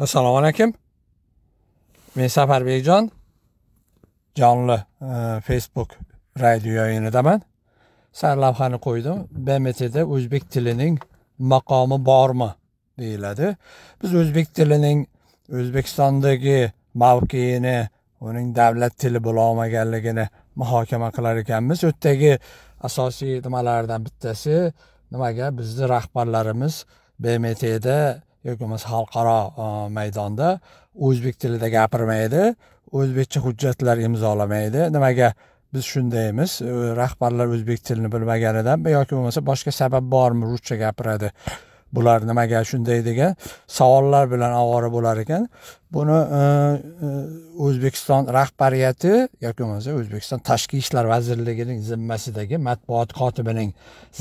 assalomu alaykum men safarbekjon jonli e, facebook radio yoyinidaman sarlavhani qo'ydim bmtda o'zbek tilining maqomi bormi deyiladi biz o'zbek tilining o'zbekistondagi mavqeini uning davlat tili bo'lolmaganligini muhokama qilar ekanmiz u yerdagi asosiy nimalardan bittasi nimaga bizni rahbarlarimiz bmtda yoki bo'lmasa xalqaro e, maydonda o'zbek tilida gapirmaydi o'zbekcha hujjatlar imzolamaydi nimaga biz shundaymiz e, rahbarlar o'zbek tilini bilmaganidanmi yoki bo'lmasa boshqa sabab bormi ruscha gapiradi bular nimaga shunday degan savollar bilan ovora bo'lar ekan buni e, o'zbekiston rahbariyati yoki bo'lmasa o'zbekiston tashqi ishlar vazirligining zimmasidagi matbuot kotibining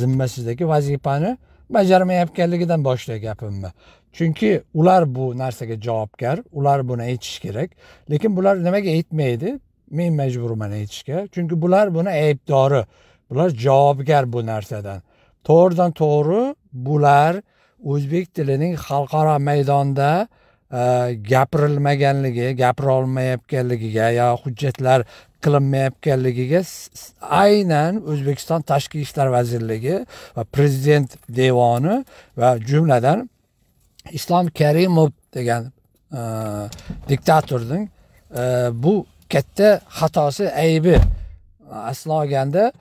zimmasidagi vazifani bajarmayotganligidan gapimni chunki ular bu narsaga javobgar ular buni aytishi kerak lekin bular nimaga aytmaydi men majburman aytishga chunki bular buni aybdori bular javobgar bu narsadan to'g'ridan to'g'ri bular o'zbek tilining xalqaro maydonda e, gapirilmaganligi gapirolmayotganligiga yo hujjatlar qilinmayotganligiga aynan o'zbekiston tashqi ishlar vazirligi va prezident devoni va jumladan islom karimov degan e, diktatorning e, bu katta xatosi aybi asli olganda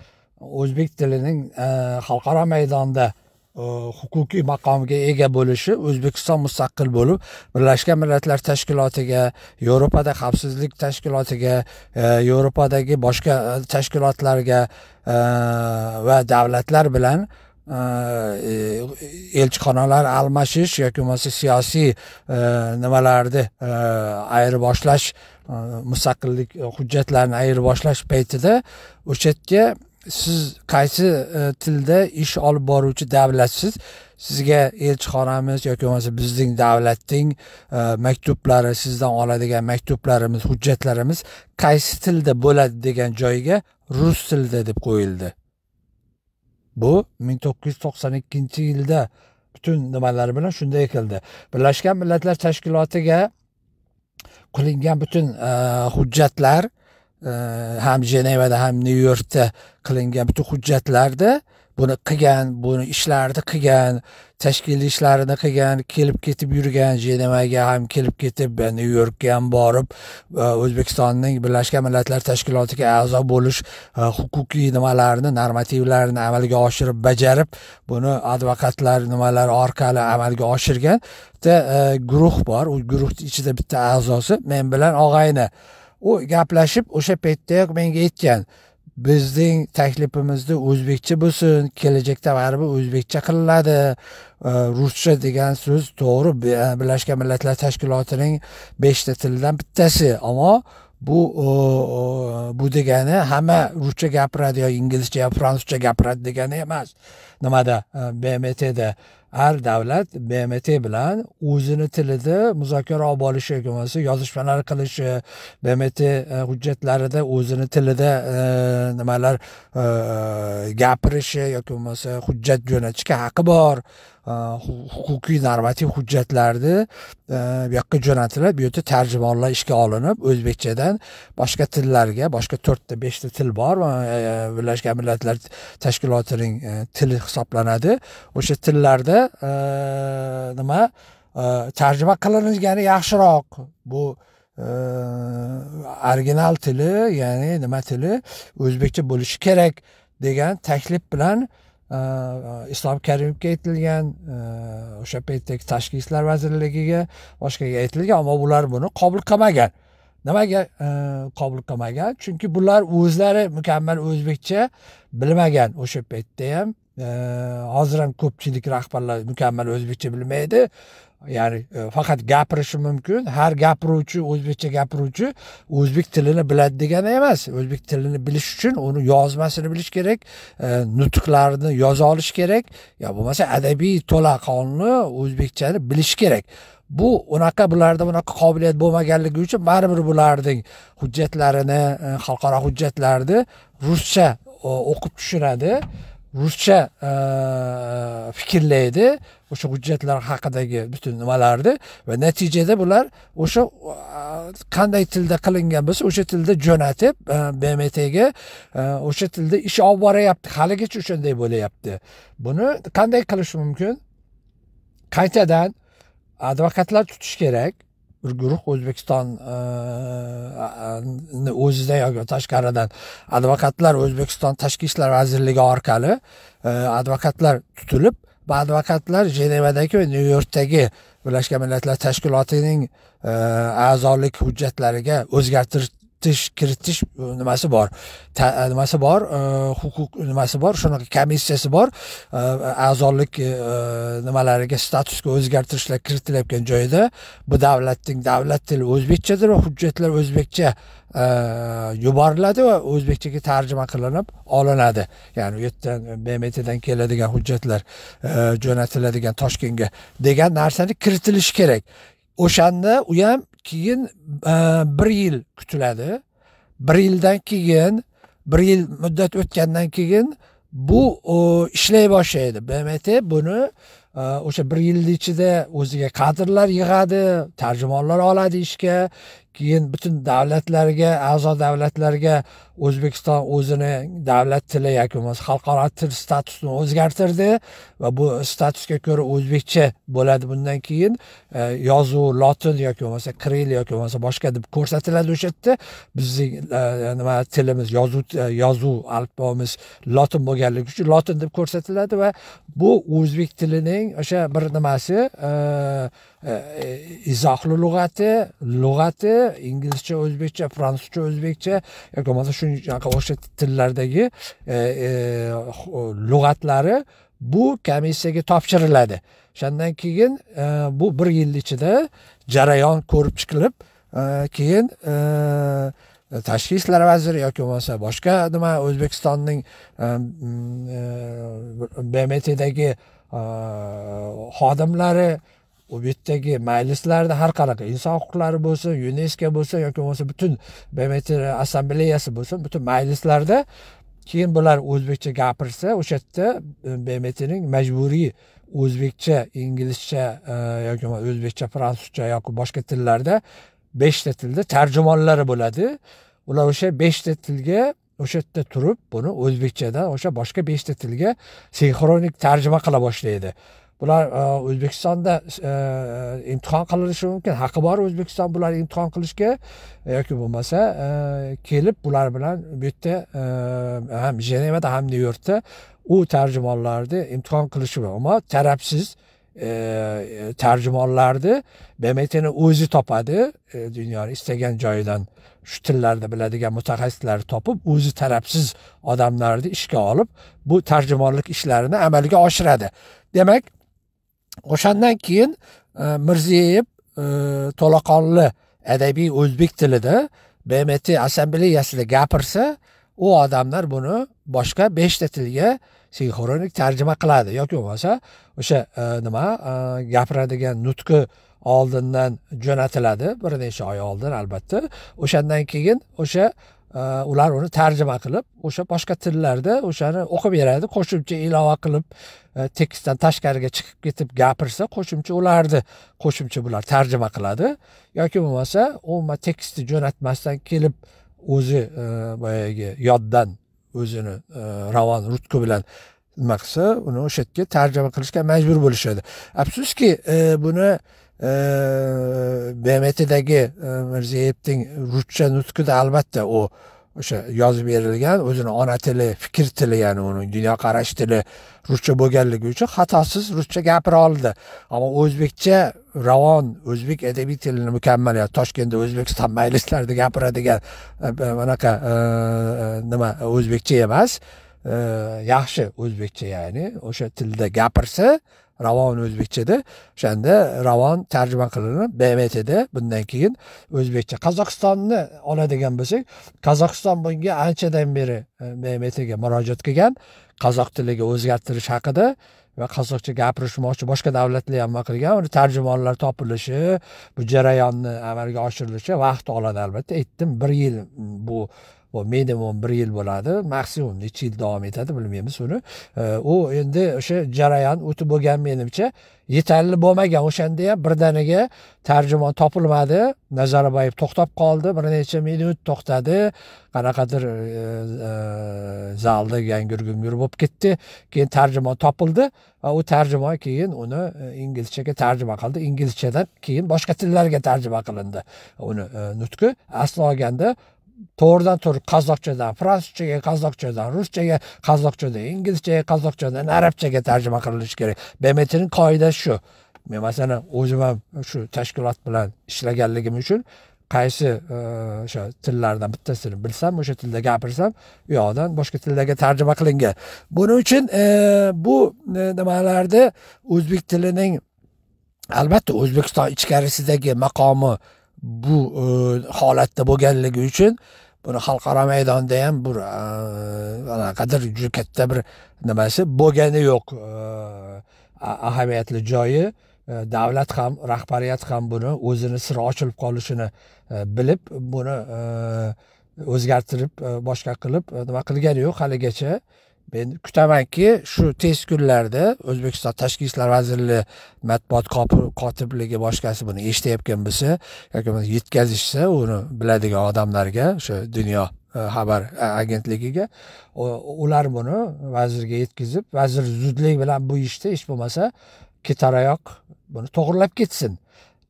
o'zbek tilining e, xalqaro maydonda huquqiy maqomga ega bo'lishi o'zbekiston mustaqil bo'lib birlashgan millatlar tashkilotiga yevropada xavfsizlik tashkilotiga yevropadagi boshqa tashkilotlarga va davlatlar bilan E, elchixonalar almashish yoki bo'lmasa siyosiy e, nimalarni e, ayirboshlash mustaqillik hujjatlarini ayirboshlash paytida o'sha yerga siz qaysi tilda ish olib boruvchi davlatsiz sizga elchixonamiz yoki bo'lmasa bizning davlatning maktublari sizdan oladigan maktublarimiz hujjatlarimiz qaysi tilda bo'ladi degan joyga rus tilida deb qo'yildi bu ming to'qqiz yuz to'qson ikkinchi yilda butun nimalari bilan shunday qildi birlashgan millatlar tashkilotiga qilingan butun e, hujjatlar e, ham jenevada ham nyu yorkda qilingan butun hujjatlarda buni qilgan buni ishlarini qilgan tashkiliy ishlarini qilgan kelib ketib yurgan jenevaga ham kelib ketib nyu yorkka ham borib e, o'zbekistonning birlashgan millatlar tashkilotiga a'zo bo'lish e, huquqiy nimalarni normativlarni amalga oshirib bajarib buni advokatlar nimalar orqali amalga oshirgan bitta e, guruh bor u guruhni ichida bitta a'zosi men bilan og'ayni u gaplashib o'sha paytdayoq menga aytgan bizning taklifimizni o'zbekcha bo'lsin kelajakda baribir o'zbekcha qilinadi ruscha degan so'z to'g'ri e, birlashgan millatlar tashkilotining beshta tilidan bittasi ammo bu e, e, bu degani hamma ruscha gapiradi yo inglizcha yo fransuzcha gapiradi degani emas nimada bmtda har davlat bmt bilan o'zini tilida muzokara olib borishi yoki bo'lmasa yozishmalar qilishi bmt e, hujjatlarida o'zini tilida e, nimalar e, gapirishi yoki bo'lmasa hujjat jo'natishga haqqi bor Э, huquqiy normativ hujjatlarni э, bu yoqqa jo'natilib bu yerda tarjimonlar ishga olinib o'zbekchadan boshqa tillarga boshqa to'rtta beshta til bor e, e, birlashgan millatlar tashkilotining e, tili hisoblanadi o'sha tillarda nima tarjima qilinilgani yaxshiroq bu original tili ya'ni nima tili o'zbekcha bo'lishi kerak degan taklif bilan islom karimovga aytilgan e, o'sha paytdagi tashqi ishlar vazirligiga boshqaga aytilgan ammo ular buni qabul qilmagan nimaga e, qabul qilmagan chunki bular o'zlari mukammal o'zbekcha bilmagan o'sha paytda ham e, hozir ham ko'pchilik rahbarlar mukammal o'zbekcha bilmaydi ya'ni e, faqat gapirishi mumkin har gapiruvchi o'zbekcha gapiruvchi o'zbek tilini biladi degani emas o'zbek tilini bilish uchun uni yozmasini bilish kerak e, nutqlarini yoza olish kerak yo bo'lmasa adabiy to'laqonli o'zbekchani bilish kerak bu unaqa bularda bunaqa qobiliyat bo'lmaganligi uchun baribir bularning hujjatlarini e, xalqaro hujjatlarni ruscha o'qib tushunadi ruscha e, fikrlaydi o'sha hujjatlar haqidagi butun nimalarni va natijada bular o'sha e, qanday tilda qilingan bo'lsa o'sha tilda jo'natib e, bmtga o'sha tilda ish olib boryapti haligacha o'shanday bo'lyapti buni qanday qilish mumkin qaytadan advokatlar tutish kerak bir guruh o'zbekistonni o'zida yoki tashqaridan advokatlar o'zbekiston tashqi ishlar vazirligi orqali advokatlar tutilib bu advokatlar jenevadagi va nyu yorkdagi birlashgan millatlar tashkilotining a'zolik hujjatlariga o'zgartirish kiritish kiritish nimasi bor e, nimasi bor e, huquq nimasi bor shunaqa komissiyasi bor e, a'zolik nimalariga statusga o'zgartirishlar kiritilayotgan joyida bu davlatning davlat tili o'zbekchadir va hujjatlar o'zbekcha yuboriladi va o'zbekchaga tarjima qilinib olinadi ya'ni u yerdan bmtdan keladigan hujjatlar jo'natiladigan toshkentga degan narsani kiritilishi kerak o'shanda u ham keyin e, bir yil kutiladi bir yildan keyin bir yil muddat o'tgandan keyin bu ishlay boshlaydi bmt buni e, o'sha bir yilni ichida o'ziga kadrlar yig'adi tarjimonlar oladi ishga keyin butun davlatlarga a'zo davlatlarga o'zbekiston o'zini davlat tili yoki bo'lmasa xalqaro til statusini o'zgartirdi va bu statusga ko'ra o'zbekcha bo'ladi bundan keyin e, yozuv lotin yoki bo'lmasa kiril yoki bo'lmasa boshqa deb ko'rsatiladi o'sha yerda bizning e, nima tilimiz yozuv e, yozuv alpbomiz lotin bo'lganligi uchun lotin deb ko'rsatiladi va bu o'zbek tilining o'sha bir nimasi e, e izohli lug'ati lug'ati inglizcha o'zbekcha fransuzcha o'zbekcha yoki bo'lmasa shunaqa o'sha tillardagi e, e, lug'atlari bu komissiyaga topshiriladi o'shandan keyin e, bu bir yil ichida jarayon ko'rib chiqilib keyin tashqi ishlar vaziri yoki bo'lmasa boshqa nima o'zbekistonning bmtdagi xodimlari u yerdagi majlislarda har qanaqa inson huquqlari bo'lsin yunesko bo'lsin yoki bo'lmasa butun bmt assambleyasi bo'lsin butun majlislarda keyin bular o'zbekcha gapirsa o'sha yerda e, bmtning majburiy o'zbekcha inglizcha e, yoki o'zbekcha fransuzcha yoki boshqa tillarda beshta tilda tarjimonlari bo'ladi ular o'sha beshta tilga o'sha yerda turib buni o'zbekchadan o'sha boshqa beshta tilga sinxronik tarjima qila boshlaydi bular e, o'zbekistonda e, e, imtihon qilinishi mumkin haqqi bor o'zbekiston bular imtihon qilishga yoki bo'lmasa kelib bular bilan bu yerda ham jenevada ham nyu yorkda u tarjimonlarni imtihon qilishi ammo tarafsiz tarjimonlarni bmtni o'zi topadi dunyoni istagan joyidan shu tillarni biladigan mutaxassislarni topib o'zi tarafsiz odamlarni ishga olib bu tarjimonlik ishlarini amalga oshiradi demak o'shandan keyin e, mirziyeyev e, to'laqonli adabiy o'zbek tilida bmt assambleyasida gapirsa u odamlar buni boshqa beshta tilga sinxronik tarjima qiladi yoki bo'lmasa o'sha e, nima gapiradigan nutqi oldindan jo'natiladi bir necha oy oldin albatta o'shandan keyin o'sha ular uni tarjima qilib o'sha boshqa tillarda o'shani o'qib beradi qo'shimcha ilova qilib e, tekstdan tashqariga chiqib ketib gapirsa qo'shimcha ularni qo'shimcha bular tarjima qiladi yoki bo'lmasa umuman tekstni jo'natmasdan kelib o'zi e, boyagi yoddan o'zini e, ravon rutku bilan nima qilsa uni o'sha yerga tarjima qilishga majbur bo'lishadi afsuski buni bmtdagi e, mirziyoyevning ruscha nutqida albatta u o'sha yozib berilgan o'zini ona tili fikr tili ya'ni uni dunyoqarash tili ruscha bo'lganligi uchun xatosiz ruscha gapira oldi ammo o'zbekcha ravon o'zbek adabiy tilini mukammal yani, toshkentda o'zbekiston maylislarida gapiradigan anaqa e, e, nima o'zbekcha emas yaxshi o'zbekcha ya'ni o'sha tilda gapirsa ravon o'zbekchada o'shanda ravon tarjima qilinib bmtda bundan keyin o'zbekcha qozog'istonni oladigan bo'lsak qozog'iston bunga anchadan beri e, bmtga murojaat qilgan qozoq tiliga o'zgartirish haqida va qozoqcha gapirishmoqchi boshqa davlatlar ham nima qilgan uni tarjimonlar topilishi bu jarayonni amalga oshirilishi vaqt oladi albatta aytdim bir yil bu va minimum bir yil bo'ladi maksimum necha yil davom etadi bilmaymiz uni u endi o'sha jarayon o'tib bo'lgan menimcha yetarli bo'lmagan o'shanda ham birdaniga tarjimon topilmadi nazarboyev to'xtab qoldi bir necha minut to'xtadi qanaqadir e, e, zalda yangur gungur bo'lib ketdi keyin tarjimon topildi va u tarjimon keyin uni e, inglizchaga tarjima qildi inglizchadan keyin boshqa tillarga tarjima qilindi uni nutqi asli olganda to'g'ridan to'g'ri qozoqchadan fransuzchaga qozoqchadan ruschaga qozoqchadan inglizchaga qozoqchadan arabchaga tarjima qilinishi kerak bmtni qoidasi shu men masalan o'zim ham shu tashkilot bilan ishlaganligim uchun qaysi o'sha e, tillardan bittasini bilsam o'sha tilda gapirsam u yoqdan boshqa tillarga tarjima qilingan buning uchun e, bu nimalarda e, o'zbek tilining albatta o'zbekiston ichkarisidagi maqomi bu e, holatda bo'lganligi uchun buni xalqaro maydonda ham bir e, anaqadir juda katta bir nimasi bo'lgani yo'q e, ahamiyatli joyi davlat ham rahbariyat ham buni o'zini siri ochilib qolishini bilib buni o'zgartirib boshqa qilib nima qilgani yo'q haligacha men kutamanki shu tez kunlarda o'zbekiston tashqi ishlar vazirligi matbuot kotibligi boshqasi buni eshitayotgan bo'lsa yoki yetkazishsa uni biladigan odamlarga o'sha dunyo e, xabar agentligiga ular buni vazirga yetkazib vazir zudlik bilan bu ishni hech bo'lmasa ketaroq buni to'g'irlab ketsin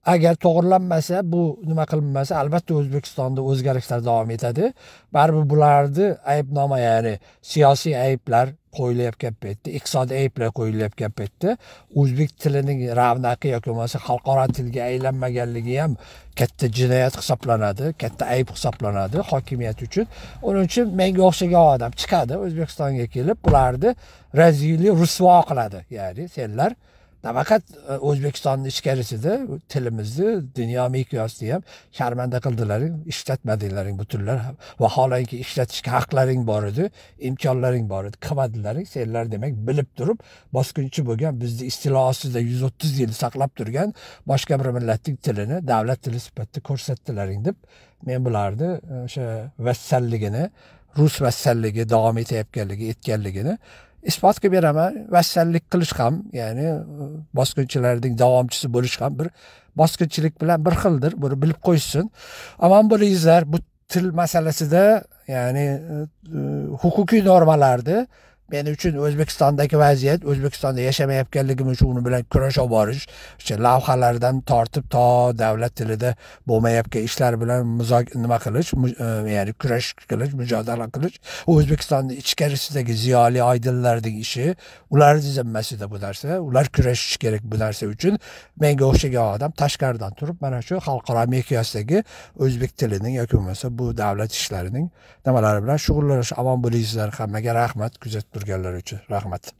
agar to'g'irlanmasa bu nima qilinmasa albatta o'zbekistonda o'zgarishlar davom etadi baribir bularni aybnoma ya'ni siyosiy ayblar qo'yilayotgan paytda iqtisodiy ayblar qo'yilayotgan paytda o'zbek tilining ravnaqi yoki bo'lmasa xalqaro tilga aylanmaganligi ham katta jinoyat hisoblanadi katta ayb hisoblanadi hokimiyat uchun uning uchun menga o'xshagan odam chiqadi o'zbekistonga kelib bularni razili rusvo qiladi ya'ni senlar nafaqat e, o'zbekistonni ichkarisida tilimizni dunyo miqyosida ham sharmanda qildilaring ishlatmadinglaring butunlar vaholanki ishlatishga haqlaring bor edi imkonlaring bor edi qilmadilaring senlar demak bilib turib bosqinchi bo'lgan bizni istilo ostida yuz o'ttiz yil saqlab turgan boshqa bir millatning tilini davlat tili sifatida ko'rsatdilaring deb men bularni e, o'sha vassalligini rus vassalligi davom etayotganligi etganligini isbot qilib beraman vassallik qilish ham ya'ni bosqinchilarning davomchisi bo'lish ham bir bosqinchilik bilan bir xildir buni bilib qo'yishsin omon bo'linglar bu til masalasida ya'ni e, huquqiy normalarni men uchun o'zbekistondagi vaziyat o'zbekistonda yashamayotganligim uchun uni bilan kurash olib borish o'sha lavhalardan tortib to davlat tilida bo'lmayotgan ishlar bilan nima qilish e, ya'ni kurash qilish mujodala qilish o'zbekistonni ichkarisidagi ziyoli oydinlarning ishi ularni zimmasida bu narsa ular kurashishi kerak bu narsa uchun menga o'xshagan odam tashqaridan turib mana shu xalqaro miqyosdagi o'zbek tilining yoki bo'lmasa bu davlat ishlarining nimalari bilan shug'ullanish omon bo'lingizlar hammaga rahmat kuzatib turganlar uchun rahmat